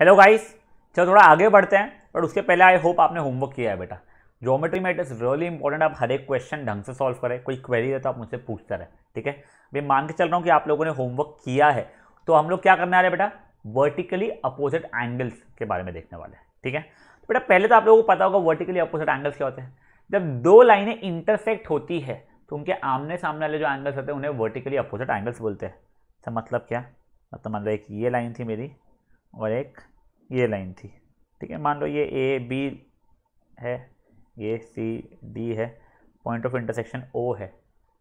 Hello guys चलो थोड़ा आगे बढ़ते हैं बट उसके पहले आई होप आपने होमवर्क किया है बेटा जोमेट्री में इट इज़ रियली इंपॉर्टेंट आप हर एक क्वेश्चन ढंग से सॉल्व करें कोई क्वेरी है तो आप मुझसे पूछता रहे ठीक है मैं मान के चल रहा हूँ कि आप लोगों ने होमवर्क किया है तो हम लोग क्या करने आ रहे हैं बेटा वर्टिकली अपोजिट एंगल्स के बारे में देखने वाले हैं ठीक है तो बेटा पहले तो आप लोगों को पता होगा वर्टिकली अपोजिट एंगल्स क्या होते हैं जब दो लाइनें इंटरसेक्ट होती है तो उनके आमने सामने वाले जो एंगल्स होते हैं उन्हें वर्टिकली अपोजिट एंगल्स बोलते हैं सर मतलब क्या मतलब मतलब एक ये लाइन थी मेरी और एक ये लाइन थी ठीक है मान लो ये ए बी है ये सी डी है पॉइंट ऑफ इंटरसेक्शन ओ है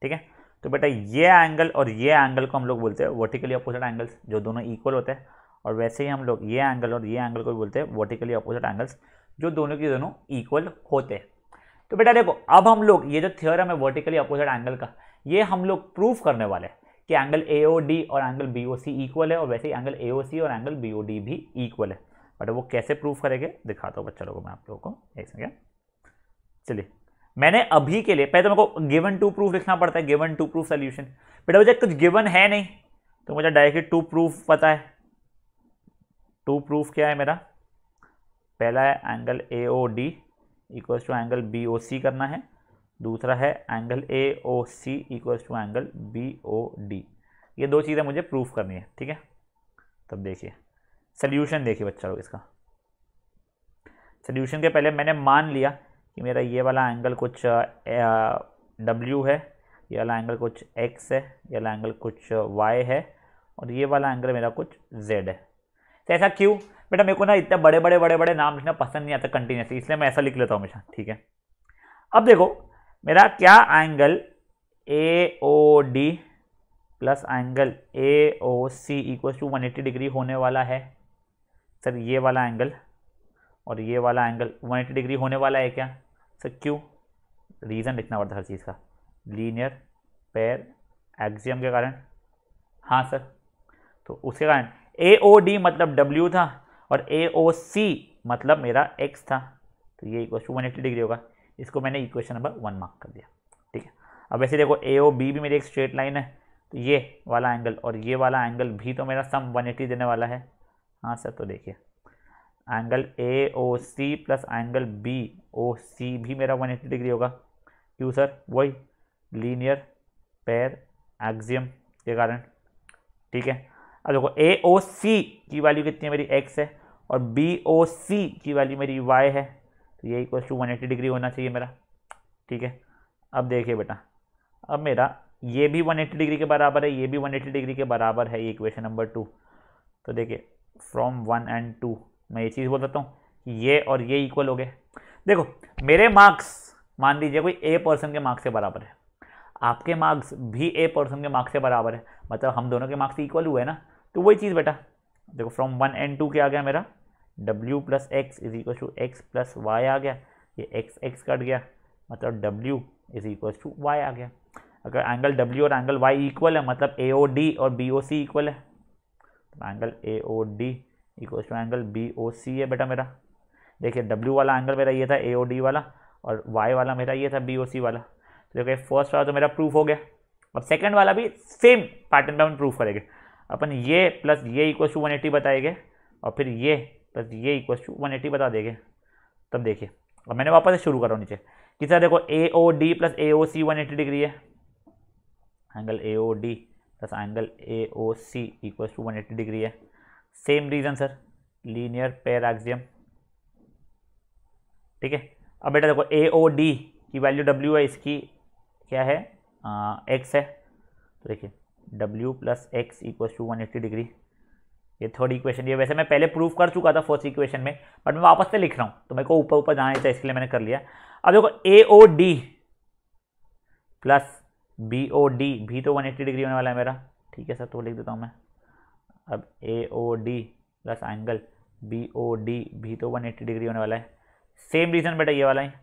ठीक है तो बेटा ये एंगल और ये एंगल को हम लोग बोलते हैं वर्टिकली अपोजिट एंगल्स जो दोनों इक्वल होते हैं और वैसे ही हम लोग ये एंगल और ये एंगल को भी बोलते हैं वर्टिकली अपोजिट एंगल्स जो दोनों के दोनों इक्वल होते हैं तो बेटा देखो अब हम लोग ये जो थियोरम है वर्टिकली अपोजिट एंगल का ये हम लोग प्रूफ करने वाले हैं कि एंगल ए ओ डी और angle B O C equal है और वैसे ही एंगल ए ओ सी और एंगल बी ओ डी भी इक्वल है बट वो कैसे प्रूव करेंगे दिखाता हूँ बच्चा लोगों में आप लोगों को एक सेकेंड चलिए मैंने अभी के लिए पहले तो मेरे को गिवन टू प्रूफ लिखना पड़ता है गिवन टू प्रूफ सोल्यूशन बेटा मुझे कुछ गिवन है नहीं तो मुझे डायरेक्ट टू प्रूफ पता है टू प्रूफ क्या है मेरा पहला है angle A O D equal to angle B O C करना है दूसरा है angle A O C equal to angle B O D ये दो चीज़ें मुझे प्रूफ करनी है ठीक है तब देखिए सल्यूशन देखिए बच्चा लोग इसका सल्यूशन के पहले मैंने मान लिया कि मेरा ये वाला एंगल कुछ डब्ल्यू है ये वाला एंगल कुछ एक्स है ये वाला एंगल कुछ वाई है और ये वाला एंगल मेरा कुछ जेड है तो ऐसा क्यों बेटा मेरे को ना इतने बड़े बड़े बड़े बड़े नाम लिखना पसंद नहीं आता कंटिन्यूसली इसलिए मैं ऐसा लिख लेता हूँ हमेशा ठीक है अब देखो मेरा क्या angle A O D plus angle A O C equal to one eighty degree होने वाला है सर ये वाला एंगल और ये वाला एंगल वन एट्टी डिग्री होने वाला है क्या सर क्यों रीज़न लिखना पड़ता हर चीज़ का लीनियर पैर एक्जियम के कारण हाँ सर तो उसके कारण ए ओ डी मतलब डब्ल्यू था और ए ओ सी मतलब मेरा एक्स था तो ये equal to one eighty degree होगा इसको मैंने इक्वेशन नंबर वन मार्क कर दिया ठीक है अब वैसे देखो ए ओ बी भी मेरी एक स्ट्रेट लाइन है तो ये वाला एंगल और ये वाला एंगल भी तो मेरा सम 180 देने वाला है हाँ सर तो देखिए angle A O C plus angle B O C भी मेरा 180 डिग्री होगा क्यों सर वही लीनियर पैर एक्जियम के कारण ठीक है अब देखो ए ओ सी की वैल्यू कितनी है मेरी एक्स है और बी ओ सी की वैल्यू मेरी वाई है तो ये equal to one eighty degree होना चाहिए मेरा ठीक है अब देखिए बेटा अब मेरा ये भी 180 डिग्री के बराबर है ये भी 180 डिग्री के बराबर है ये इक्वेशन नंबर टू तो देखिए फ्रॉम वन एंड टू मैं ये चीज़ बोल देता हूँ ये और ये इक्वल हो गए देखो मेरे मार्क्स मान लीजिए कोई ए पर्सन के मार्क्स के बराबर है आपके मार्क्स भी ए पर्सन के मार्क्स के बराबर है मतलब हम दोनों के मार्क्स इक्वल हुए ना तो वही चीज़ बेटा देखो फ्रॉम वन एंड टू क्या आ गया मेरा W plus X is equal to X plus Y आ गया ये एक्स एक्स कट गया मतलब W is equal to Y आ गया अगर एंगल डब्ल्यू और एंगल वाई इक्वल है मतलब ए ओ डी और बी ओ सी इक्वल है तो angle A O D equal to angle B O C है बेटा मेरा देखिए डब्ल्यू वाला एंगल मेरा ये था ए ओ डी वाला और वाई वाला मेरा ये था बी ओ सी वाला तो देखिए फर्स्ट वाला तो मेरा प्रूफ हो गया अब सेकेंड वाला भी सेम पैटर्न पर हम प्रूफ करेंगे अपन ये प्लस ये इक्व टू वन एटी बताएंगे और फिर ये बस ये इक्वल टू वन एटी बता देंगे तब देखिए अब मैंने वापस से शुरू करो नीचे कि सर देखो A O D plus A O C one eighty degree है angle A O D plus angle A O C equal to one eighty degree है same reason sir linear pair axiom ठीक है अब बेटा देखो ए ओ डी की value W है इसकी क्या है एक्स है तो देखिए W plus X equal to one eighty degree ये थर्ड इक्वेशन ये वैसे मैं पहले प्रूफ कर चुका था फर्स्ट इक्वेशन में बट मैं वापस से लिख रहा हूँ तो मेरे को ऊपर ऊपर जाना चाहिए तो इसके लिए मैंने कर लिया अब देखो A O D plus B O D भी तो वन एट्टी डिग्री होने वाला है मेरा ठीक है सर तो लिख देता हूँ मैं अब A O D plus angle B O D भी तो वन एट्टी डिग्री होने वाला है सेम रीज़न बेटा ये वाला है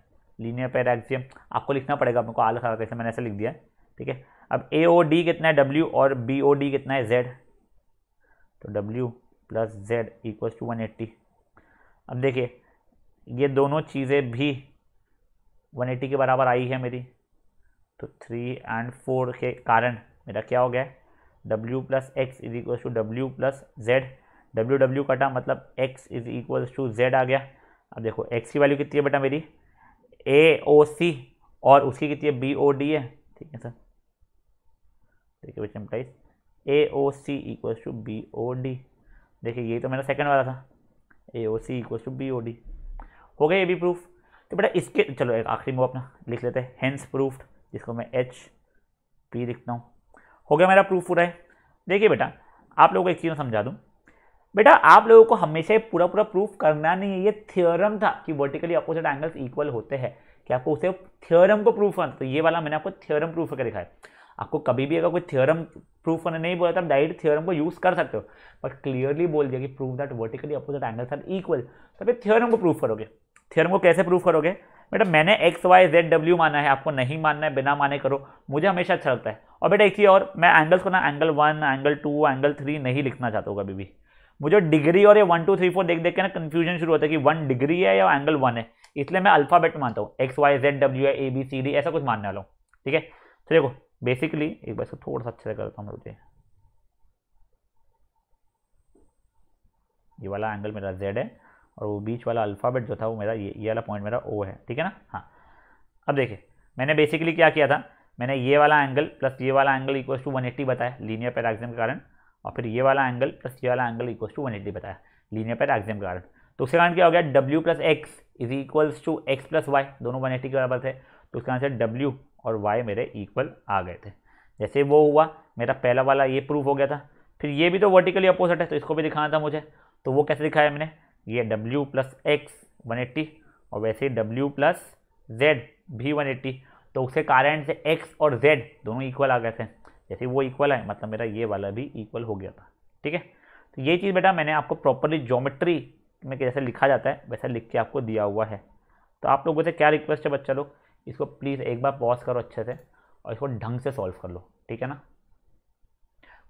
लीनियर पैराक्सियम आपको लिखना पड़ेगा मेरे को आलस आ कैसे मैंने ऐसे लिख दिया ठीक है अब ए ओ डी कितना है डब्ल्यू और बी ओ डी कितना है जेड तो W plus Z equals to one eighty अब देखिए ये दोनों चीज़ें भी वन एट्टी के बराबर आई है मेरी तो थ्री एंड फोर के कारण मेरा क्या हो गया W plus X is equal to W plus Z W W कटा मतलब x is equal to Z आ गया अब देखो x की वैल्यू कितनी है बेटा मेरी ए ओ सी और उसकी कितनी है बी ओ डी है ठीक है सर ठीक है बच्चे price A O C equal to B O D देखिए ये तो मेरा सेकंड वाला था A O C equal to B O D हो गया ये भी प्रूफ तो बेटा इसके चलो एक आखिरी मूव अपना लिख लेते हैं हैंस प्रूफ जिसको मैं एच पी लिखता हूँ हो गया मेरा प्रूफ पूरा है देखिए बेटा आप लोगों को एक चीज़ समझा दूँ बेटा आप लोगों को हमेशा पूरा पूरा प्रूफ करना नहीं है ये थियोरम था कि वर्टिकली अपोजिट एंगल्स इक्वल होते हैं कि आपको उसे थियोरम को प्रूफ करना तो ये वाला मैंने आपको थियोरम प्रूफ करके दिखाया आपको कभी भी अगर कोई थ्योरम प्रूफ होने नहीं बोला तो आप डायरेक्ट थ्योरम को यूज़ कर सकते हो बट क्लियरली बोल दिया कि proof that vertically opposite angles are equal तो फिर थियोरम को प्रूफ करोगे थ्योरम को कैसे प्रूफ करोगे बेटा मैंने एक्स वाई जेड डब्ल्यू माना है आपको नहीं मानना है बिना माने करो मुझे हमेशा अच्छा लगता है और बेटा एक चीज़ और मैं एंगल्स को ना angle one angle two angle three नहीं लिखना चाहता हूँ कभी भी मुझे डिग्री और ये वन टू थ्री फोर देख देख के ना कन्फ्यूजन शुरू होता है कि वन डिग्री है या एंगल वन है इसलिए मैं अल्फाबेट मानता हूँ एक्स वाई जेड डब्ल्यू है ए बी सी डी ऐसा कुछ मानने वाला हूँ ठीक है तो देखो बेसिकली एक बार इसको थोड़ा सा अच्छा करता हूँ मुझे ये वाला एंगल मेरा जेड है और वो बीच वाला अल्फ़ाबेट जो था वो मेरा ये ये वाला पॉइंट मेरा ओ है ठीक है ना हाँ अब देखिए मैंने बेसिकली क्या किया था मैंने ये वाला एंगल प्लस ये वाला angle equal to one eighty बताया लीनियर पैर के कारण और फिर ये वाला एंगल प्लस ये वाला angle equal to one eighty बताया लीनियर पैर के कारण तो उसके कारण क्या हो गया W plus X is equals to X plus Y दोनों वन एट्टी के बराबर थे तो उसके कारण से डब्ल्यू और वाई मेरे इक्वल आ गए थे जैसे वो हुआ मेरा पहला वाला ये प्रूफ हो गया था फिर ये भी तो वर्टिकली अपोजिट है तो इसको भी दिखाना था मुझे तो वो कैसे दिखाया मैंने ये डब्ल्यू प्लस एक्स वन और वैसे ही डब्ल्यू प्लस जेड भी वन तो उसके कारण से एक्स और जेड दोनों इक्वल आ गए थे जैसे वो इक्वल है मतलब मेरा ये वाला भी इक्वल हो गया था ठीक है तो ये चीज़ बेटा मैंने आपको प्रॉपरली जोमेट्री में जैसे लिखा जाता है वैसा लिख के आपको दिया हुआ है तो आप लोगों से क्या रिक्वेस्ट है बच्चा लोग इसको प्लीज़ एक बार पॉज करो अच्छे से और इसको ढंग से सॉल्व कर लो ठीक है ना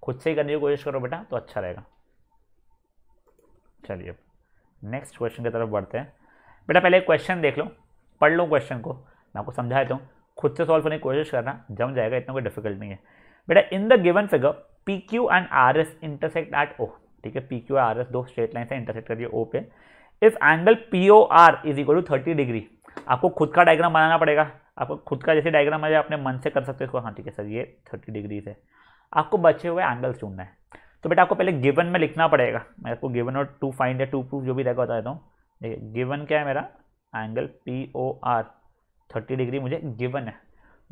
खुद से ही करने की कोशिश करो बेटा तो अच्छा रहेगा चलिए नेक्स्ट क्वेश्चन की तरफ बढ़ते हैं बेटा पहले एक क्वेश्चन देख लो पढ़ लो क्वेश्चन को मैं आपको समझा देता हूँ खुद से सॉल्व करने की कोशिश करना जम जाएगा इतना कोई डिफिकल्ट नहीं है बेटा in the given figure P Q and R S intersect at O ठीक है पी क्यू आर एस दो स्ट्रेट लाइन से इंटरसेक्ट करिए ओ पे if angle P O R is equal to thirty degree आपको खुद का डायग्राम बनाना पड़ेगा आपको खुद का जैसे डायग्राम है अपने मन से कर सकते हो हाँ ठीक है सर ये थर्टी डिग्रीज है आपको बचे हुए एंगल्स चुनना है तो बेटा आपको पहले गिवन में लिखना पड़ेगा मैं आपको गिवन और टू फाइंड या टू प्रूफ जो भी रहेगा बता देता हूँ देखिए गिवन क्या है मेरा angle P O R thirty degree मुझे गिवन है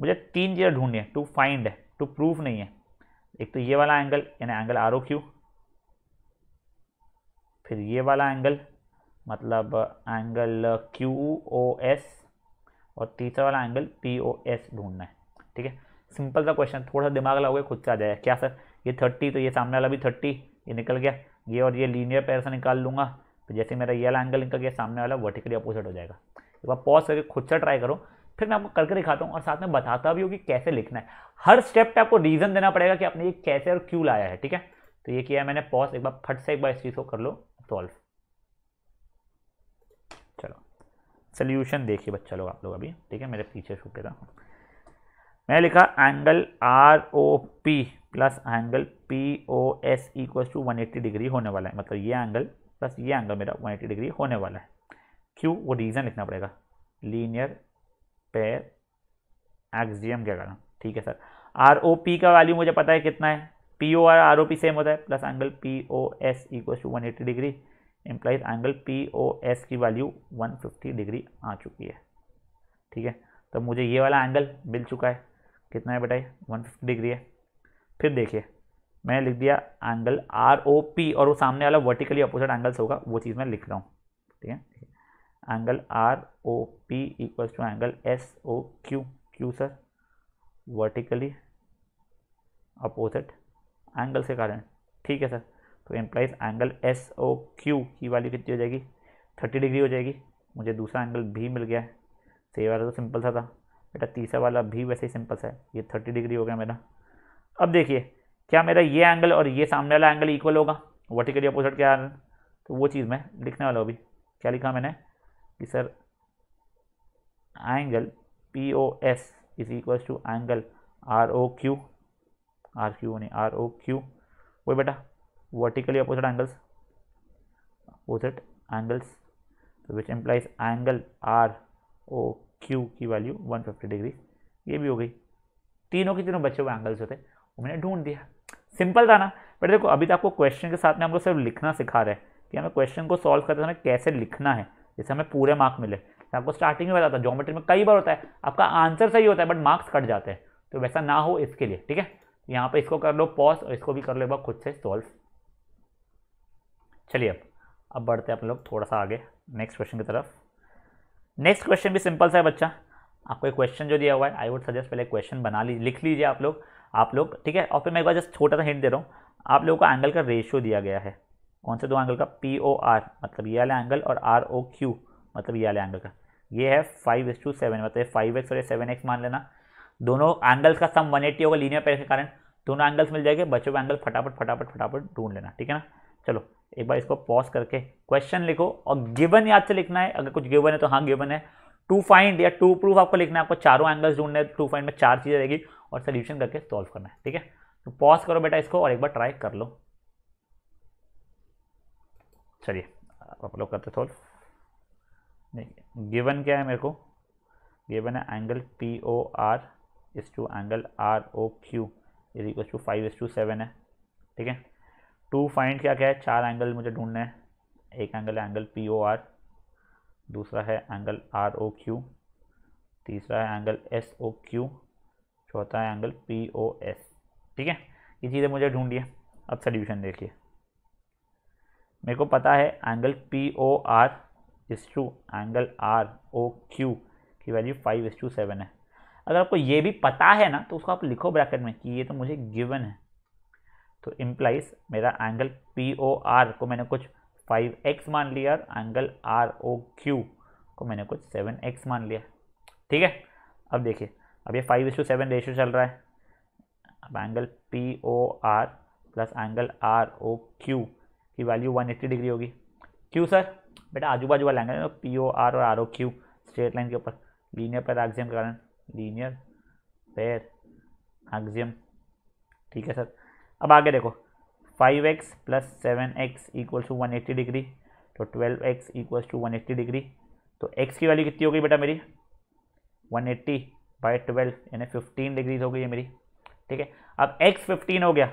मुझे तीन चीज़ें ढूंढनी है टू फाइंड है टू प्रूफ नहीं है एक तो ये वाला एंगल यानी एंगल आर ओ क्यू फिर ये वाला एंगल मतलब एंगल क्यू ओ एस और तीसरा वाला एंगल पी ओ एस ढूंढना है ठीक है सिंपल सा क्वेश्चन थोड़ा सा दिमाग लगाओगे खुद से आ जाएगा क्या सर ये थर्टी तो ये सामने वाला भी थर्टी ये निकल गया ये और ये लीनियर पैर से निकाल लूँगा तो जैसे मेरा ये वाला एंगल निकल गया सामने वाला वर्टिकली अपोजिट हो जाएगा एक बार पॉज करके खुद से ट्राई करो फिर मैं आपको करके दिखाता हूँ और साथ में बताता भी हूँ कि कैसे लिखना है हर स्टेप पे आपको रीज़न देना पड़ेगा कि आपने ये कैसे और क्यों लाया है ठीक है तो ये किया मैंने पॉज एक बार फट से एक बार इस चीज़ को तो कर लो सॉल्व सोल्यूशन देखिए बच्चा लोग आप लोग अभी ठीक है मेरे पीछे छुप रहा था मैंने लिखा angle R O P plus angle P O S equal to one eighty degree होने वाला है मतलब ये एंगल प्लस ये एंगल मेरा वन एट्टी डिग्री होने वाला है क्यों वो रीज़न लिखना पड़ेगा लीनियर पेयर एक्सडीएम क्या करना ठीक है सर आर ओ पी का वैल्यू मुझे पता है कितना है P O R R O P same होता है plus angle P O S equal to one eighty degree implies angle P O S की वैल्यू 150 डिग्री आ चुकी है ठीक है तो मुझे ये वाला एंगल मिल चुका है कितना है ये वन डिग्री है फिर देखिए मैंने लिख दिया एंगल आर ओ पी और वो सामने वाला वर्टिकली अपोजिट एंगल्स होगा वो चीज़ मैं लिख रहा हूँ ठीक है angle R O P equals to angle S O Q Q sir vertically opposite angle के कारण ठीक है सर तो implies angle S O Q की वैल्यू कितनी हो जाएगी थर्टी डिग्री हो जाएगी मुझे दूसरा एंगल भी मिल गया है सही वाला तो सिंपल सा था बेटा तीसरा वाला भी वैसे ही सिंपल सा है ये थर्टी डिग्री हो गया मेरा अब देखिए क्या मेरा ये एंगल और ये सामने वाला एंगल इक्वल होगा वर्टिकली अपोजिट क्या है तो वो चीज़ मैं लिखने वाला हूँ अभी क्या लिखा मैंने कि sir angle P O S is equal to angle R O Q R Q नहीं आर ओ क्यू वही बेटा vertically opposite angles opposite angles which implies angle R O Q की वैल्यू 150 डिग्री ये भी हो गई तीनों के तीनों बचे हुए एंगल्स होते वो मैंने ढूंढ दिया सिंपल था ना बट देखो अभी तो आपको क्वेश्चन के साथ में हम लोग सिर्फ लिखना सिखा रहे हैं कि हमें क्वेश्चन को सॉल्व करते समय कैसे लिखना है जैसे हमें पूरे मार्क मिले मैं आपको स्टार्टिंग में बताता ज्योमेट्री में कई बार होता है आपका आंसर सही होता है बट मार्क्स कट जाते हैं तो वैसा ना हो इसके लिए ठीक है यहाँ पर इसको कर लो पॉज और इसको भी कर लो एक बार खुद से सॉल्व चलिए अब अब बढ़ते हैं अपन लोग थोड़ा सा आगे नेक्स्ट क्वेश्चन की तरफ नेक्स्ट क्वेश्चन भी सिंपल सा है बच्चा आपको एक क्वेश्चन जो दिया हुआ है आई वुड सजेस्ट पहले क्वेश्चन बना लीजिए लिख लीजिए आप लोग आप लोग ठीक है और फिर मैं एक बार जस्ट छोटा सा हिंट दे रहा हूँ आप लोगों का एंगल का रेशियो दिया गया है कौन से दो एंगल का पी ओ आर मतलब ये वाला एंगल और आर ओ क्यू मतलब ये वाला एंगल का ये है फाइव एस टू सेवन मतलब फाइव एक्स और सेवन एक्स मान लेना दोनों एंगल्स का सम वन एट्टी होगा लीनियर पैर के कारण दोनों एंगल्स मिल जाएंगे बच्चों का एंगल फटाफट फटाफट फटाफट ढूंढ लेना ठीक है ना चलो एक बार इसको पॉज करके क्वेश्चन लिखो और गिवन याद से लिखना है अगर कुछ गिवन है तो हाँ गिवन है टू फाइंड या टू प्रूफ आपको लिखना है आपको चारों एंगल्स ढूंढने हैं टू फाइंड में चार चीज़ें रहेगी और सोल्यूशन करके सॉल्व करना है ठीक है तो पॉज करो बेटा इसको और एक बार ट्राई कर लो चलिए आप लोग करते सॉल्व नहीं गिवन क्या है मेरे को गिवन है angle P O R is to angle R O Q is equal to five is to seven है ठीक है टू फाइंड क्या क्या है चार एंगल मुझे ढूंढना है एक एंगल है एंगल पी ओ आर दूसरा है एंगल आर ओ क्यू तीसरा है एंगल एस ओ क्यू चौथा है एंगल पी ओ एस ठीक है ये चीज़ें मुझे ढूंढिए अब सोल्यूशन देखिए मेरे को पता है angle P O R is to angle R O Q की value five is to seven है अगर आपको ये भी पता है ना तो उसको आप लिखो ब्रैकेट में कि ये तो मुझे गिवन है तो इम्प्लाइज मेरा एंगल पी ओ आर को मैंने कुछ फाइव एक्स मान लिया और एंगल आर ओ क्यू को मैंने कुछ सेवन एक्स मान लिया ठीक है अब देखिए अब ये फाइव इशू सेवन रेशो चल रहा है अब angle P O R plus angle R O Q की वैल्यू वन एट्टी डिग्री होगी क्यू सर बेटा आजू बाजू वाला एंगल है पी ओ आर और R O Q straight line के ऊपर लीनियर पैर एक्जियम के कारण लीनियर पैर एक्जियम ठीक है सर अब आगे देखो five X plus seven X equals to one eighty degree तो twelve X equals to one eighty degree तो एक्स की वैल्यू कितनी हो गई बेटा मेरी वन एट्टी बाई ट्वेल्व यानी फिफ्टीन डिग्रीज हो गई है मेरी ठीक है अब एक्स फिफ्टीन हो गया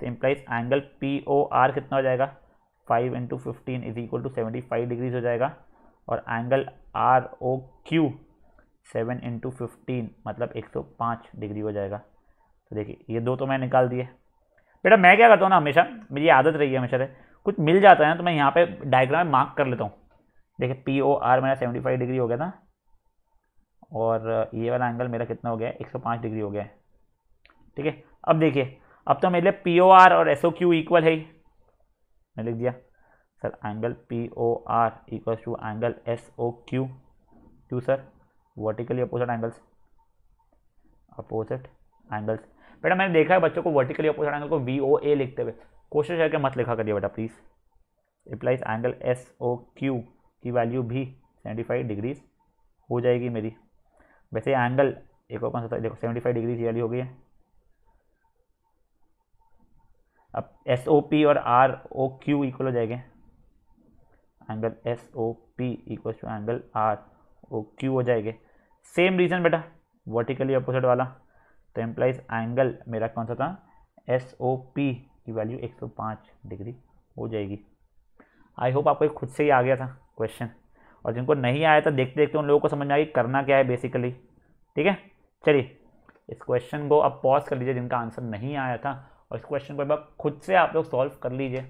तो implies angle P O R कितना हो जाएगा five into fifteen is equal to seventy five degrees हो जाएगा और angle R O Q seven into fifteen मतलब एक सौ पाँच डिग्री हो जाएगा तो देखिए ये दो तो मैं निकाल दिए बेटा मैं क्या करता हूँ ना हमेशा मेरी आदत रही है हमेशा से कुछ मिल जाता है ना तो मैं यहाँ पे डायग्राम में मार्क कर लेता हूँ देखिए पी ओ आर मेरा सेवेंटी फाइव डिग्री हो गया था और ये वाला एंगल मेरा कितना हो गया है एक सौ पाँच डिग्री हो गया है ठीक है अब देखिए अब तो मेरे लिए पी ओ आर और एस ओ क्यू इक्वल है ही मैं लिख दिया sir angle P O R equal to angle S O Q Q sir vertically opposite angles opposite angles बेटा मैंने देखा है बच्चों को वर्टिकली अपोजिट एंगल को वी ओ ए लिखते हुए कोशिश करके मत लिखा करिए बेटा please implies angle S O Q की वैल्यू भी सेवेंटी फाइव डिग्रीज हो जाएगी मेरी वैसे एंगल एक और कौन सा था देखो सेवेंटी फाइव डिग्रीज वैल्यू हो गई है अब एस ओ पी और आर ओ क्यू इक्वल हो जाएंगे angle S O P equal to angle R O Q हो जाएंगे सेम रीजन बेटा वर्टिकली अपोजिट वाला तो एम्प्लाइज एंगल मेरा कौन सा था एस ओ पी की वैल्यू 105 डिग्री हो जाएगी आई होप आपको खुद से ही आ गया था क्वेश्चन और जिनको नहीं आया था देखते देखते उन लोगों को समझ में आ गई करना क्या है बेसिकली ठीक है चलिए इस क्वेश्चन को आप पॉज कर लीजिए जिनका आंसर नहीं आया था और इस क्वेश्चन को एक बार खुद से आप लोग सॉल्व कर लीजिए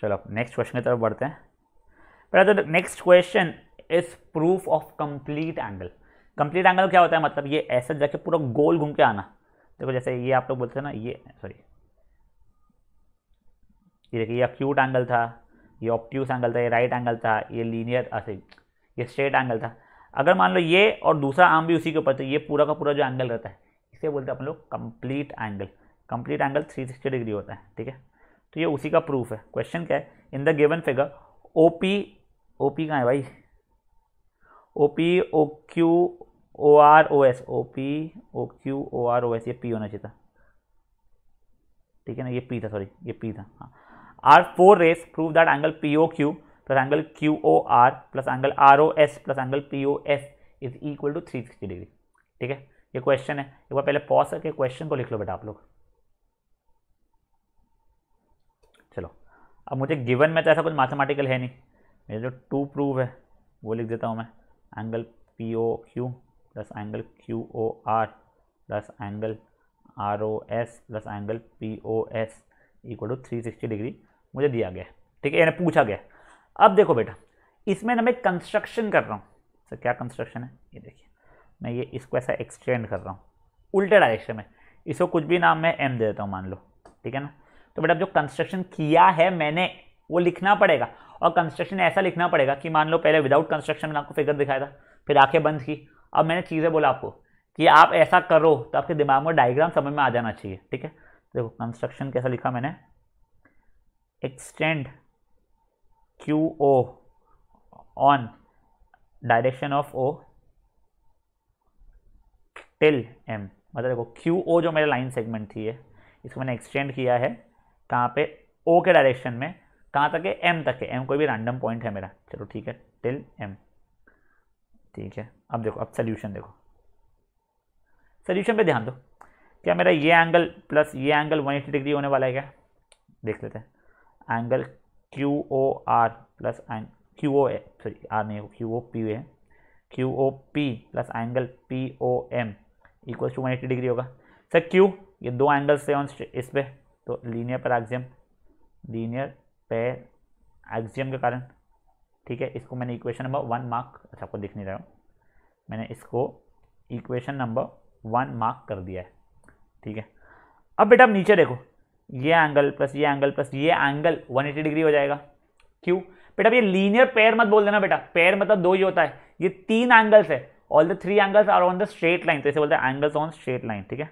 चलो नेक्स्ट क्वेश्चन की तरफ बढ़ते हैं पहला तो next question is proof of complete angle complete angle क्या होता है मतलब ये ऐसा जाके पूरा गोल घूम के आना देखो जैसे ये आप लोग बोलते हैं ना ये सॉरी ये देखिए ये अक्यूट एंगल था ये ऑप्ट्यूस एंगल था ये राइट एंगल था ये लीनियर सॉरी ये स्ट्रेट एंगल था अगर मान लो ये और दूसरा आम भी उसी के ऊपर था ये पूरा का पूरा जो एंगल रहता है इसे बोलते हैं अपन लोग complete angle complete angle 360 degree होता है ठीक है तो ये उसी का प्रूफ है क्वेश्चन क्या है in the given figure O P O P कहाँ है भाई O P O Q O R O S O P O Q O R O S ये पी होना चाहिए था ठीक है ना ये पी था सॉरी ये पी था हाँ R four rays prove that angle P O Q plus angle Q O R plus angle R O S plus angle P O S is equal to three sixty degree ठीक है ये question है एक बार पहले pause करके question को लिख लो बेटा आप लोग चलो अब मुझे गिवन में तो ऐसा कुछ मैथमेटिकल है नहीं मेरे जो टू प्रूव है वो लिख देता हूँ मैं angle P O Q plus angle Q O R plus angle R O S plus angle P O S equal to three sixty degree मुझे दिया गया ठीक है यानी पूछा गया अब देखो बेटा इसमें ना मैं कंस्ट्रक्शन कर रहा हूँ सर क्या कंस्ट्रक्शन है ये देखिए मैं ये इसको ऐसा एक्सटेंड कर रहा हूँ उल्टे डायरेक्शन में इसको कुछ भी नाम मैं एम दे देता हूँ मान लो ठीक है ना तो बेटा जो कंस्ट्रक्शन किया है मैंने वो लिखना पड़ेगा और कंस्ट्रक्शन ऐसा लिखना पड़ेगा कि मान लो पहले विदाउट कंस्ट्रक्शन मैंने आपको फिगर दिखाया था फिर आंखें बंद की अब मैंने चीज़ें बोला आपको कि आप ऐसा करो तो आपके दिमाग में डायग्राम समझ में आ जाना चाहिए ठीक है देखो कंस्ट्रक्शन कैसा लिखा मैंने extend Q O on direction of O till M मतलब देखो क्यू ओ जो मेरा लाइन सेगमेंट थी है इसको मैंने एक्सटेंड किया है कहाँ पे ओ के डायरेक्शन में कहाँ तक है एम तक है एम कोई भी रैंडम पॉइंट है मेरा चलो ठीक है टिल एम ठीक है अब देखो अब सोल्यूशन देखो सोल्यूशन पे ध्यान दो क्या मेरा ये एंगल प्लस ये एंगल 180 डिग्री होने वाला है क्या देख लेते हैं angle Q O R plus angle Q O A sorry R नहीं क्यू ओ पी है Q O P plus angle P O M equal to one eighty degree होगा सर क्यू ये दो एंगल्स से ऑन इस पर तो linear pair axiom linear pair axiom के कारण ठीक है इसको मैंने इक्वेशन नंबर वन मार्क अच्छा आपको दिख नहीं रहा हूँ मैंने इसको इक्वेशन नंबर वन मार्क कर दिया है ठीक है अब बेटा आप नीचे देखो ये एंगल प्लस ये एंगल प्लस ये एंगल 180 डिग्री हो जाएगा क्यों बेटा ये लीनियर पेयर मत बोल देना बेटा पेयर मतलब दो ही होता है ये तीन एंगल्स है all the three angles are on the straight line तो इसे बोलते हैं एंगल्स ऑन स्ट्रेट लाइन ठीक है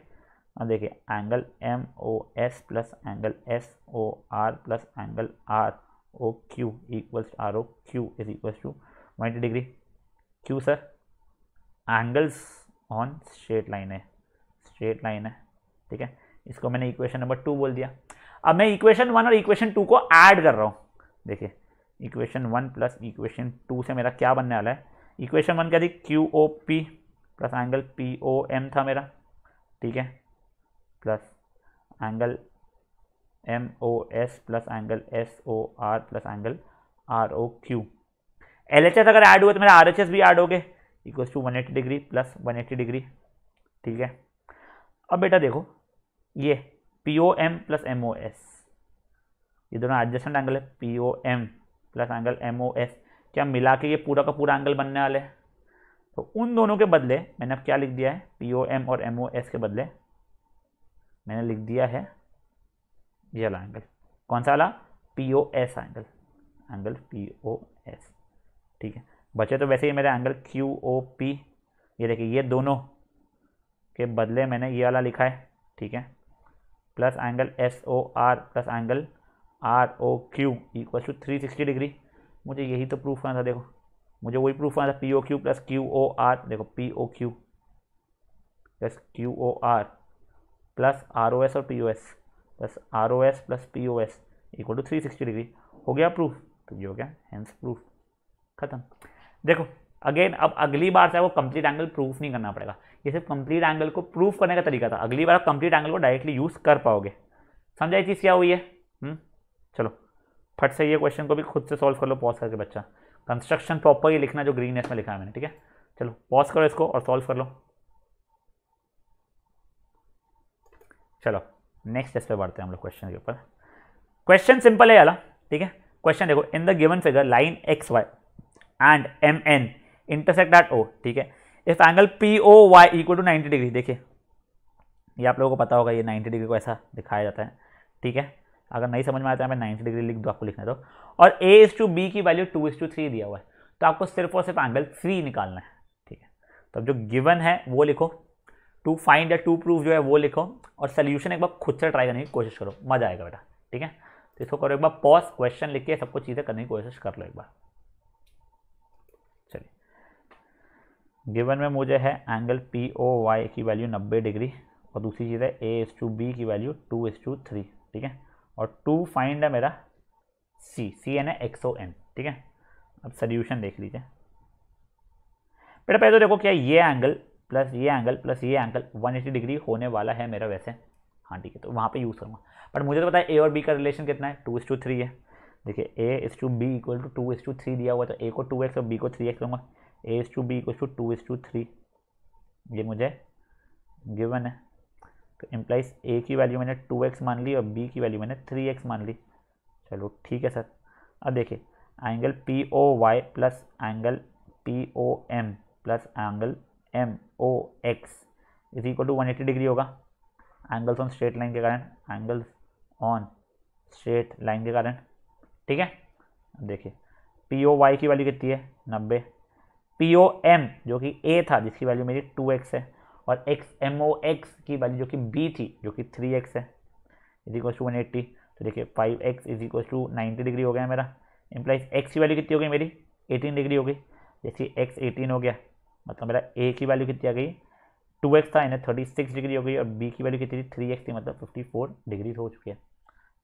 अब देखिए angle M O S plus angle S O R plus angle R O Q equals R O Q is equals to ninety degree Q sir angles on straight line है straight line है ठीक है इसको मैंने equation number two बोल दिया अब मैं इक्वेशन वन और इक्वेशन टू को ऐड कर रहा हूँ देखिए equation one plus equation two से मेरा क्या बनने वाला है इक्वेशन वन क्या थी Q O P plus angle P O M था मेरा ठीक है plus angle M O S plus angle S O R plus angle R O Q L H S अगर ऐड हुआ तो मेरा आर एच एस भी ऐड हो गए equal to one eighty degree plus one eighty degree ठीक है अब बेटा देखो ये P O M plus M O S ये दोनों एडजस्टेंट एंगल है P O M plus angle M O S क्या मिला के ये पूरा का पूरा एंगल बनने वाले तो उन दोनों के बदले मैंने अब क्या लिख दिया है पी ओ एम और एम ओ एस के बदले मैंने लिख दिया है ये वाला एंगल कौन सा वाला P O S angle angle P O S ठीक है बचे तो वैसे ही मेरा एंगल क्यू ओ पी ये देखिए ये दोनों के बदले मैंने ये वाला लिखा है ठीक है plus angle S O R plus angle R O Q equal to three sixty degree मुझे यही तो प्रूफ आना था देखो मुझे वही प्रूफ आना था P O Q plus Q O R देखो P O Q plus Q O R plus R O S और P O S plus R O S plus P O S equal to three sixty degree हो गया proof तो ये हो गया hence proof खत्म देखो अगेन अब अगली बार से आपको कंप्लीट एंगल प्रूफ नहीं करना पड़ेगा ये सिर्फ कंप्लीट एंगल को प्रूफ करने का तरीका था अगली बार आप कंप्लीट एंगल को डायरेक्टली यूज़ कर पाओगे समझा ये चीज़ क्या हुई है हुँ? हम्म, चलो फट से ये क्वेश्चन को भी खुद से सॉल्व कर लो पॉज करके बच्चा कंस्ट्रक्शन प्रॉपर ही लिखना जो ग्रीन है इसमें लिखा है मैंने ठीक है चलो पॉज करो इसको और सॉल्व कर लो चलो नेक्स्ट इस पर बढ़ते हैं हम लोग क्वेश्चन के ऊपर क्वेश्चन सिंपल है वाला ठीक है क्वेश्चन देखो in the given figure line X Y and M N intersect at O ठीक है if angle P O Y equal to ninety degree देखिए ये आप लोगों को पता होगा ये नाइन्टी डिग्री को ऐसा दिखाया जाता है ठीक है अगर नहीं समझ में आता है मैं नाइन्टी डिग्री लिख दो आपको लिखने दो और ए इज टू बी की value two is to three दिया हुआ है तो आपको सिर्फ और सिर्फ एंगल थ्री निकालना है ठीक है तो अब जो गिवन है वो लिखो टू फाइंड या टू प्रूफ जो है वो लिखो और सोल्यूशन एक बार खुद से ट्राई करने की कोशिश करो मजा आएगा बेटा ठीक है तो इसको करो एक बार पॉज क्वेश्चन लिख के सबको चीज़ें करने की कोशिश कर लो एक बार चलिए गिवन में मुझे है एंगल पी ओ वाई की वैल्यू नब्बे डिग्री और दूसरी चीज़ है ए एस टू बी की value two is to three ठीक है और टू फाइंड है मेरा सी सी एन है एक्स ओ एन ठीक है अब सोल्यूशन देख लीजिए बेटा पहले तो देखो क्या ये एंगल प्लस ये एंगल प्लस ये एंगल 180 डिग्री होने वाला है मेरा वैसे हाँ ठीक है तो वहाँ पे यूज़ करूँगा बट मुझे तो पता है ए और बी का रिलेशन कितना है टू इस टू थ्री है देखिए A is to B equal to two is to three दिया हुआ तो ए को टू एक्स और बी को थ्री एक्स लूँगा A is to B equal to two is to three ये मुझे गिवन है तो इम्प्लाइज ए की वैल्यू मैंने टू एक्स मान ली और बी की वैल्यू मैंने थ्री एक्स मान ली चलो ठीक है सर अब देखिए angle P O Y plus angle P O M plus angle M O X is equal to one eighty degree होगा एंगल्स ऑन स्ट्रेट लाइन के कारण एंगल्स ऑन स्ट्रेट लाइन के कारण ठीक है देखिए पी ओ वाई की value कितनी है नब्बे पी ओ एम जो कि ए था जिसकी वैल्यू मेरी टू एक्स है और एक्स एम ओ एक्स की वैल्यू जो कि बी थी जो कि थ्री एक्स है is equal to one eighty तो देखिए five X is equal to ninety degree हो गया मेरा इम्प्लाइज एक्स की वैल्यू कितनी हो गई मेरी एटीन डिग्री हो गई जैसे एक्स एटीन हो गया मतलब मेरा ए की वैल्यू कितनी आ गई टू एक्स था यानी थर्टी सिक्स डिग्री हो गई और बी की वैल्यू कितनी थी थ्री एक्स थी मतलब फिफ्टी फोर डिग्री हो चुकी है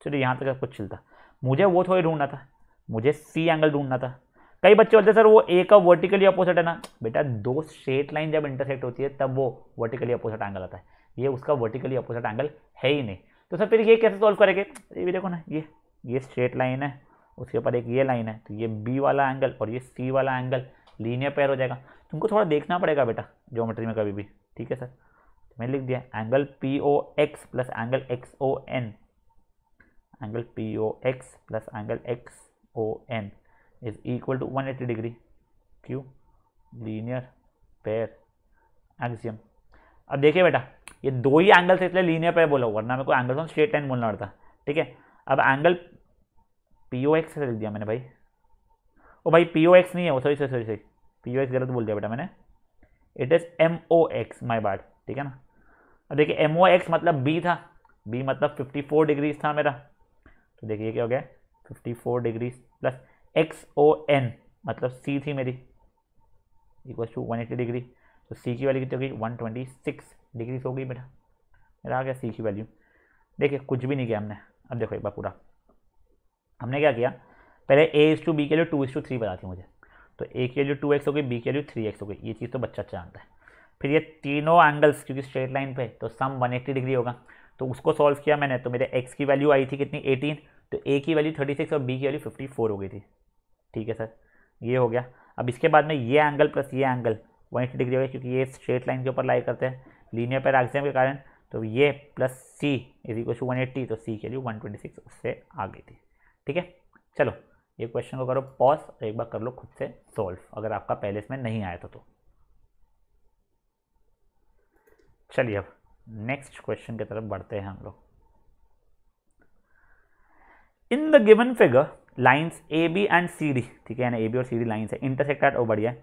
चलिए यहाँ तक कुछ चलता मुझे वो थोड़ी ढूंढना था मुझे सी एंगल ढूंढना था कई बच्चे बोलते हैं सर वो ए का वर्टिकली अपोजिट है ना बेटा दो स्ट्रेट लाइन जब इंटरसेक्ट होती है तब वो वर्टिकली अपोजिट एंगल आता है ये उसका वर्टिकली अपोजिट एंगल है ही नहीं तो सर फिर ये कैसे सॉल्व करेंगे ये भी देखो ना ये ये स्ट्रेट लाइन है उसके ऊपर एक ये लाइन है तो ये बी वाला एंगल और ये सी वाला एंगल लीनियर पेयर हो जाएगा तुमको थोड़ा देखना पड़ेगा बेटा ज्योमेट्री में कभी भी ठीक है सर मैंने लिख दिया angle P O X plus angle X O N angle P O X plus angle X O N is equal to one eighty degree Q linear pair axiom अब देखिए बेटा ये दो ही एंगल्स इसलिए लीनियर पेयर बोला वरना मेरे को एंगल से स्ट्रेट लाइन बोलना पड़ता ठीक है अब एंगल पी ओ एक्स लिख दिया मैंने भाई ओ भाई पी ओ एक्स नहीं है वो sorry sorry sorry sorry P O X गलत बोल दिया बेटा मैंने it is M O X my bad ठीक है ना अब देखिए एम ओ एक्स मतलब बी था बी मतलब फिफ्टी फोर डिग्रीज था मेरा तो देखिए क्या हो गया fifty four degrees plus X O N मतलब सी थी मेरी equal to one eighty degree तो सी की वैल्यू कितनी होगी वन ट्वेंटी सिक्स डिग्रीज हो गई बेटा मेरा आ गया सी की वैल्यू देखिए कुछ भी नहीं किया हमने अब देखो एक बार पूरा हमने क्या किया पहले ए इस टू बी के लिए टू इज टू थ्री बताती मुझे तो ए की वैल्यू टू एक्स हो गई बी की वैल्यू थ्री एक्स हो गई ये चीज़ तो बच्चा अच्छा जानता है फिर ये तीनों एंगल्स क्योंकि स्ट्रेट लाइन पर तो सम वन डिग्री होगा तो उसको सॉल्व किया मैंने तो मेरे एक्स की वैल्यू आई थी कितनी एटीन तो ए की वैल्यू थर्टी और बी की वैल्यू फिफ्टी हो गई थी ठीक है सर ये हो गया अब इसके बाद में ये एंगल प्लस ये एंगल 180 डिग्री हो गया क्योंकि ये स्ट्रेट लाइन के ऊपर लाई करते हैं लीनियर पैराग्जाम के कारण तो ये plus C is equal to one eighty तो सी के लिए वन ट्वेंटी सिक्स उससे आ गई थी ठीक है चलो ये क्वेश्चन को करो पॉज और एक बार कर लो खुद से सॉल्व अगर आपका पहले इसमें नहीं आया था तो चलिए अब नेक्स्ट क्वेश्चन की तरफ बढ़ते हैं हम लोग in the given figure lines A B and C D ठीक है यानी ए बी और सी डी लाइन्स है इंटरसेक्ट एट ओ बढ़िया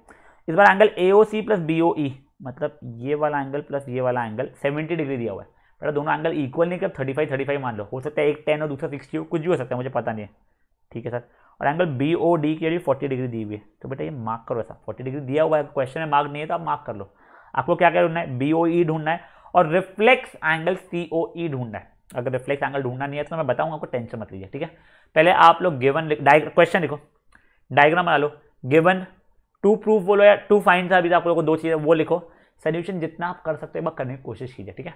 इस बार angle A O C plus B O E मतलब ये वाला एंगल प्लस ये वाला एंगल सेवेंटी डिग्री दिया हुआ है बेटा दोनों एंगल इक्वल नहीं कर थर्टी फाइव थर्टी फाइव मान लो हो सकता है एक टेन और दूसरा सिक्सटी हो कुछ भी हो सकता है मुझे पता नहीं है ठीक है सर और एंगल बी ओ डी की फोर्टी डिग्री दी हुई है तो बेटा ये मार्क करो ऐसा फोर्टी डिग्री दिया हुआ है क्वेश्चन में मार्क नहीं है तो आप मार्क कर लो आपको क्या क्या ढूंढना है बी ओ ई ढूंढना है और रिफ्लेक्स एंगल सी ओ ई ढूंढना है अगर रिफ्लेक्स एंगल ढूंढना नहीं है तो मैं बताऊंगा आपको टेंशन मत लीजिए ठीक है पहले आप लोग गिवन क्वेश्चन लिखो डायग्राम बना लो गिवन टू प्रूफ बोलो या टू फाइंड अभी तो आप लोगों को दो चीज़ें वो लिखो सोल्यूशन जितना आप कर सकते हो एक बार करने की कोशिश कीजिए ठीक है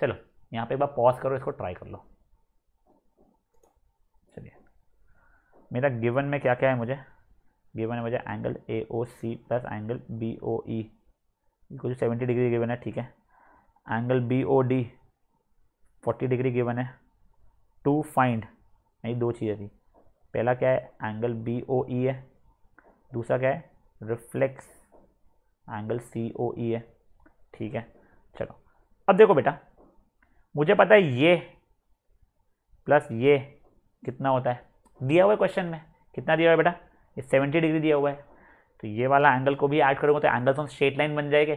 चलो यहाँ पे एक बार पॉज करो इसको ट्राई कर लो मेरा गिवन में क्या क्या है मुझे गिवन है मुझे angle A O C plus angle B O E कुछ सेवेंटी डिग्री गिवन है ठीक है angle B O D forty degree given है टू फाइंड नहीं दो चीज़ें थी पहला क्या है एंगल बी ओ ई है दूसरा क्या है रिफ्लेक्स एंगल सी ओ ई है ठीक है चलो अब देखो बेटा मुझे पता है ये प्लस ये कितना होता है दिया हुआ है क्वेश्चन में कितना दिया हुआ है बेटा ये सेवेंटी डिग्री दिया हुआ है तो ये वाला एंगल को भी ऐड करूँगा तो एंगल तो स्ट्रेट लाइन बन जाएंगे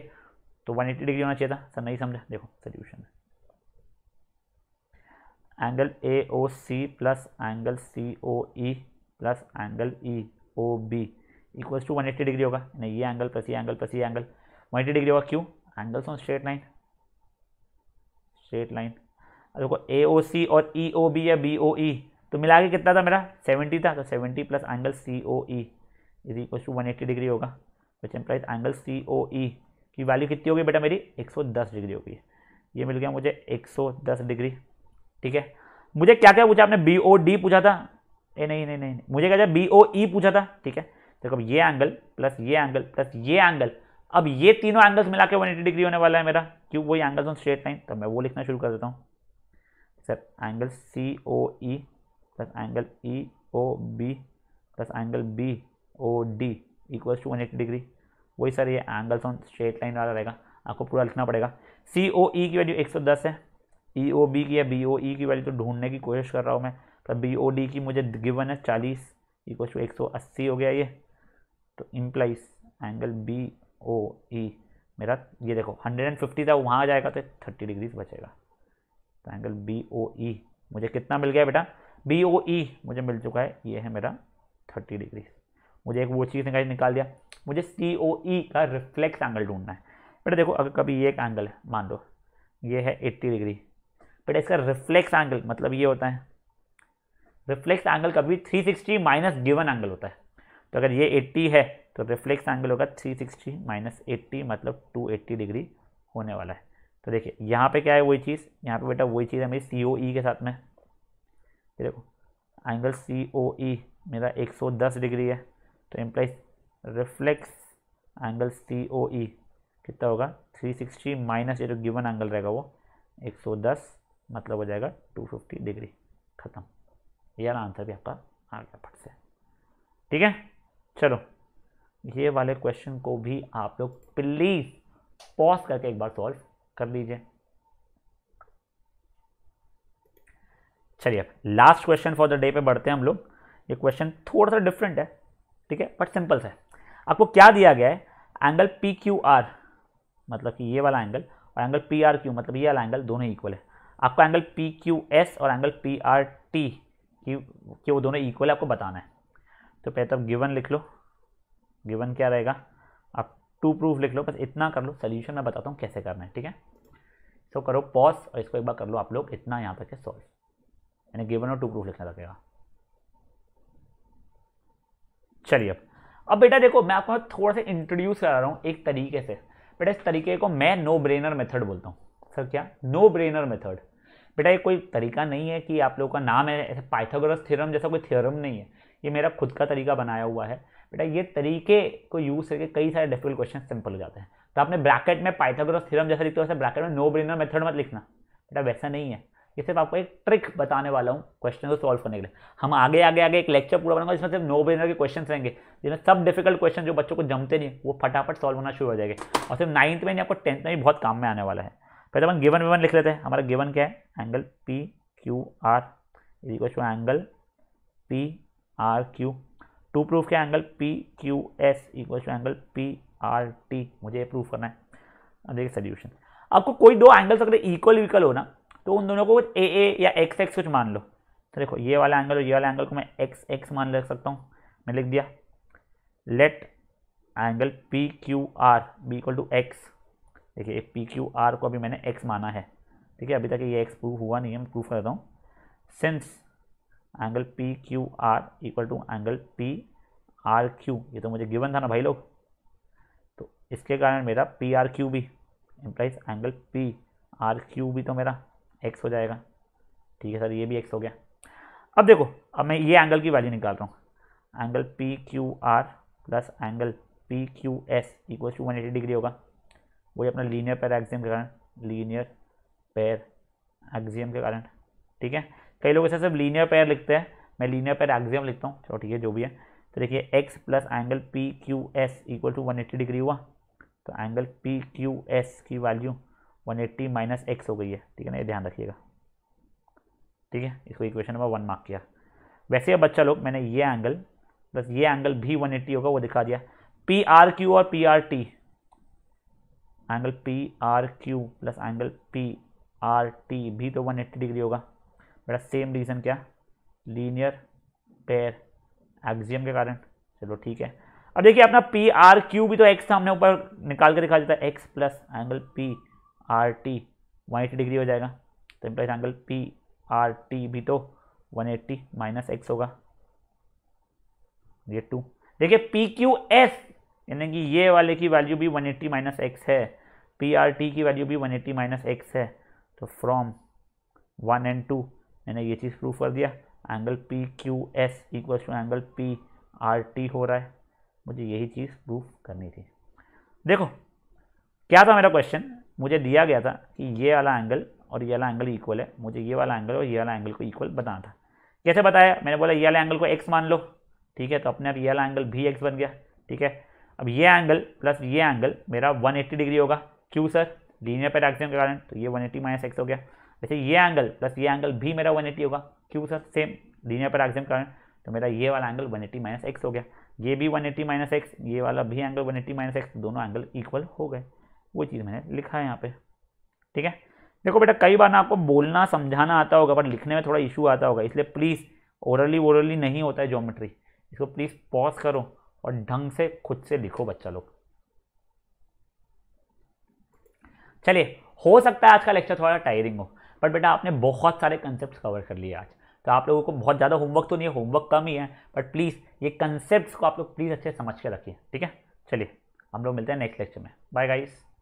तो 180 डिग्री होना चाहिए था सर नहीं समझा देखो solution angle A O C plus angle C O E plus angle E O B equals to one eighty degree होगा नहीं ये एंगल प्लस ये एंगल प्लस ये एंगल वन एट्टी डिग्री होगा क्यों angles on straight line straight line देखो A O C और ई O B या बी ओ ई तो मिला के कितना था मेरा सेवेंटी था तो seventy plus angle C O E is equal to one eighty degree होगा which employees angle C O ई की वैल्यू कितनी होगी बेटा मेरी एक सौ दस डिग्री होगी ये मिल गया मुझे एक सौ दस डिग्री ठीक है मुझे क्या क्या पूछा आपने बी ओ डी पूछा था ए नहीं नहीं नहीं मुझे क्या बी ओ ई पूछा था ठीक है देखो कब ये एंगल प्लस ये एंगल प्लस ये एंगल अब ये तीनों एंगल्स मिला के एट्टी डिग्री होने वाला है मेरा क्यों वही एंगल्स ऑन स्ट्रेट लाइन तो मैं वो लिखना शुरू कर देता हूँ sir angle C O E plus angle E O B plus angle B O D equals to one eighty degree वही सर ये एंगल्स ऑन स्ट्रेट लाइन वाला रहेगा आपको पूरा लिखना पड़ेगा सी ओ ई की वैल्यू एक सौ दस है ई ओ बी की या बी ओ ई की वैल्यू तो ढूंढने की कोशिश कर रहा हूँ मैं तो बी ओ डी की मुझे गिवन है चालीस इक्वल टू एक सौ अस्सी हो गया ये तो implies angle B O E मेरा ये देखो हंड्रेड एंड फिफ्टी था वहाँ जाएगा तो थर्टी डिग्रीज बचेगा तो एंगल बी ओ ई मुझे कितना मिल गया बेटा बी ओ ई मुझे मिल चुका है ये है मेरा थर्टी डिग्री मुझे एक वो चीज़ निकाल निकाल दिया मुझे सी ओ ई का रिफ्लेक्स एंगल ढूंढना है बेटा देखो अगर कभी ये एक एंगल है मान लो ये है एट्टी डिग्री बेटा इसका रिफ्लेक्स एंगल मतलब ये होता है रिफ्लेक्स एंगल कभी three sixty minus given angle होता है तो अगर ये एट्टी है तो रिफ्लेक्स एंगल होगा थ्री सिक्सटी माइनस एट्टी मतलब टू एट्टी डिग्री होने वाला है तो देखिए यहाँ पे क्या है वही चीज़ यहाँ पे बेटा वही चीज़ है मेरी सी ओ ई के साथ में ये देखो एंगल सी ओ ई मेरा 110 डिग्री है तो implies reflex angle C O E कितना होगा 360 माइनस ये जो गिवन एंगल रहेगा वो 110 मतलब हो जाएगा 250 डिग्री ख़त्म यार आंसर भी आपका आ गया फट से ठीक है चलो ये वाले क्वेश्चन को भी आप लोग प्लीज़ पॉज करके एक बार सॉल्व कर लीजिए चलिए अब last question for the day पे बढ़ते हैं हम लोग ये क्वेश्चन थोड़ा सा डिफरेंट है ठीक है बट सिंपल सा है आपको क्या दिया गया है एंगल पी क्यू आर मतलब कि ये वाला एंगल और एंगल पी आर क्यू मतलब ये वाला एंगल दोनों इक्वल है आपको एंगल पी क्यू एस और एंगल पी आर टी कि वो दोनों इक्वल है आपको बताना है तो पहले तो गिवन लिख लो गिवन क्या रहेगा आप टू प्रूफ लिख लो बस इतना कर लो सोल्यूशन मैं बताता हूँ कैसे करना है ठीक है तो करो पॉज और इसको एक बार कर लो आप लोग इतना यहाँ तक है सॉल्व यानी गिवन और टू प्रूफ लिखना लगेगा चलिए अब अब बेटा देखो मैं आपको थोड़ा सा इंट्रोड्यूस करा रहा हूँ एक तरीके से बेटा इस तरीके को मैं नो ब्रेनर मेथड बोलता हूँ सर क्या नो ब्रेनर मेथड बेटा ये कोई तरीका नहीं है कि आप लोगों का नाम है ऐसे पाइथागोरस थ्योरम जैसा कोई थ्योरम नहीं है ये मेरा खुद का तरीका बनाया हुआ है बेटा ये तरीके को यूज़ करके कई सारे डिफिकल्ट क्वेश्चन सिंपल हो जाते हैं तो आपने ब्रैकेट में पाइथागोरस थ्योरम जैसा लिखते हो वैसे ब्रैकेट में नो ब्रेनर मेथड मत लिखना बेटा वैसा नहीं है ये सिर्फ आपको एक ट्रिक बताने वाला हूँ क्वेश्चन को सॉल्व करने के लिए हम आगे आगे आगे एक लेक्चर पूरा बनाऊंगा जिसमें सिर्फ नो ब्रेनर के क्वेश्चन रहेंगे जिसमें सब डिफिकल्ट क्वेश्चन जो बच्चों को जमते नहीं वो फटाफट सॉल्व होना शुरू हो जाएंगे और सिर्फ नाइन्थ में नहीं आपको टेंथ में भी बहुत काम में आने वाला है पहले हम गिवन विवन लिख लेते हैं हमारा गिवन क्या है angle P Q R question angle P R Q to proof क्या angle P Q S equal to angle P R T मुझे प्रूफ करना है देखिए सोल्यूशन आपको कोई दो एंगल्स अगर इक्वल इक्वल हो ना तो उन दोनों को ए ए या एक्स एक्स कुछ मान लो तो देखो ये वाला एंगल और ये वाला एंगल को मैं एक्स एक्स मान ले सकता हूँ मैं लिख दिया let angle P Q R be equal to X देखिए पी क्यू आर को अभी मैंने एक्स माना है ठीक है अभी तक ये एक्स प्रूव हुआ नहीं है मैं प्रूफ करता हूँ since angle P Q R equal to angle P R Q ये तो मुझे गिवन था ना भाई लोग तो इसके कारण मेरा पी आर क्यू भी implies angle P R Q भी तो मेरा एक्स हो जाएगा ठीक है सर ये भी एक्स हो गया अब देखो अब मैं ये एंगल की वैल्यू निकाल रहा हूँ angle P Q R plus angle P Q S equal to one eighty degree होगा वही अपना लीनियर पैर एक्जियम के कारण लीनियर पैर एक्जियम के कारण ठीक है कई लोग ऐसे सिर्फ लीनियर पैर लिखते हैं मैं लीनियर पैर एक्जियम लिखता हूँ चलो ठीक है जो भी है तो देखिए x plus angle P Q S equal to one eighty degree हुआ तो एंगल पी क्यू एस की value one eighty minus x हो गई है ठीक है ना ये ध्यान रखिएगा ठीक है इसको इक्वेशन नंबर वन मार्क किया वैसे अब बच्चा लोग मैंने ये एंगल प्लस ये एंगल भी वन एट्टी होगा वो दिखा दिया पी आर क्यू और P R T angle P R Q plus angle P R T भी तो वन एट्टी डिग्री होगा बेटा सेम रीज़न क्या लीनियर पेयर एक्जियम के कारण चलो ठीक है अब देखिए अपना पी आर क्यू भी तो एक्स हमने ऊपर निकाल के दिखा देता है x plus angle P R T one eighty degree हो जाएगा तो implies angle P R T भी तो वन एट्टी माइनस एक्स होगा ये टू देखिए पी क्यू एस यानी कि ये वाले की वैल्यू भी वन एट्टी माइनस एक्स है पी आर टी की वैल्यू भी वन एट्टी माइनस एक्स है तो फ्रॉम वन एंड टू मैंने ये चीज़ प्रूफ कर दिया angle P Q S equal to angle P R T हो रहा है मुझे यही चीज़ प्रूफ करनी थी देखो क्या था मेरा क्वेश्चन मुझे दिया गया था कि ये वाला एंगल और ये वाला एंगल इक्वल है मुझे ये वाला एंगल और ये वाला एंगल को इक्वल बताना था कैसे बताया मैंने बोला ये वाला एंगल को एक्स मान लो ठीक है तो अपने आप ये वाला एंगल भी एक्स बन गया ठीक है अब ये एंगल प्लस ये एंगल मेरा 180 डिग्री होगा क्यों सर लीनियर पर एक्सियम के कारण तो ये 180 एट्टी माइनस एक्स हो गया वैसे ये एंगल प्लस ये एंगल भी मेरा 180 होगा क्यों सर सेम लीनियर पर एक्सियम के कारण तो मेरा ये वाला एंगल 180 एट्टी माइनस एक्स हो गया ये भी 180 एट्टी माइनस एक्स ये वाला भी एंगल 180 एट्टी माइनस एक्स दोनों एंगल इक्वल हो गए वो चीज़ मैंने लिखा है यहाँ पे ठीक है देखो बेटा कई बार ना आपको बोलना समझाना आता होगा पर लिखने में थोड़ा इशू आता होगा इसलिए प्लीज़ ओरली ओरली नहीं होता है जोमेट्री इसको प्लीज़ पॉज करो और ढंग से खुद से लिखो बच्चा लोग चलिए हो सकता है आज का लेक्चर थोड़ा टायरिंग हो बट बेटा आपने बहुत सारे कंसेप्ट कवर कर लिए आज तो आप लोगों को बहुत ज़्यादा होमवर्क तो नहीं है होमवर्क कम ही है बट प्लीज़ ये कंसेप्ट को आप लोग प्लीज़ अच्छे समझ के रखिए ठीक है चलिए हम लोग मिलते हैं नेक्स्ट लेक्चर में बाय गाइज़